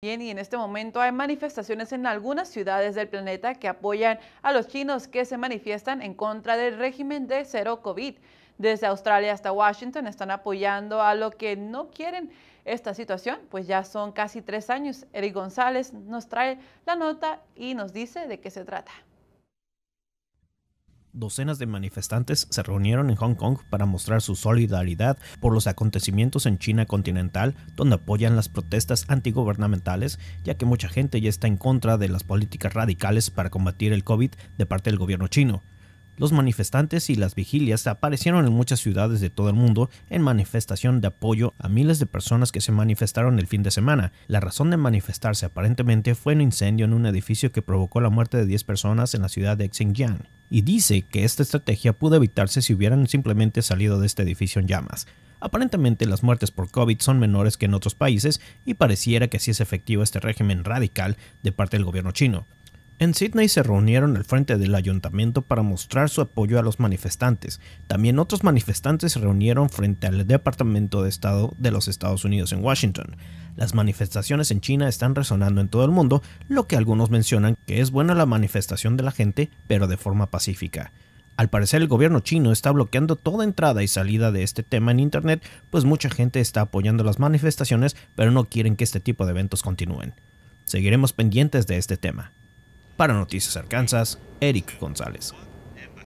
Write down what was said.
Bien, y en este momento hay manifestaciones en algunas ciudades del planeta que apoyan a los chinos que se manifiestan en contra del régimen de cero COVID. Desde Australia hasta Washington están apoyando a lo que no quieren esta situación, pues ya son casi tres años. Eric González nos trae la nota y nos dice de qué se trata. Docenas de manifestantes se reunieron en Hong Kong para mostrar su solidaridad por los acontecimientos en China continental, donde apoyan las protestas antigubernamentales, ya que mucha gente ya está en contra de las políticas radicales para combatir el COVID de parte del gobierno chino. Los manifestantes y las vigilias aparecieron en muchas ciudades de todo el mundo en manifestación de apoyo a miles de personas que se manifestaron el fin de semana. La razón de manifestarse aparentemente fue un incendio en un edificio que provocó la muerte de 10 personas en la ciudad de Xinjiang. Y dice que esta estrategia pudo evitarse si hubieran simplemente salido de este edificio en llamas. Aparentemente las muertes por COVID son menores que en otros países y pareciera que sí es efectivo este régimen radical de parte del gobierno chino. En Sydney se reunieron al frente del ayuntamiento para mostrar su apoyo a los manifestantes. También otros manifestantes se reunieron frente al Departamento de Estado de los Estados Unidos en Washington. Las manifestaciones en China están resonando en todo el mundo, lo que algunos mencionan que es buena la manifestación de la gente, pero de forma pacífica. Al parecer el gobierno chino está bloqueando toda entrada y salida de este tema en Internet, pues mucha gente está apoyando las manifestaciones, pero no quieren que este tipo de eventos continúen. Seguiremos pendientes de este tema. Para Noticias Arkansas, Eric González.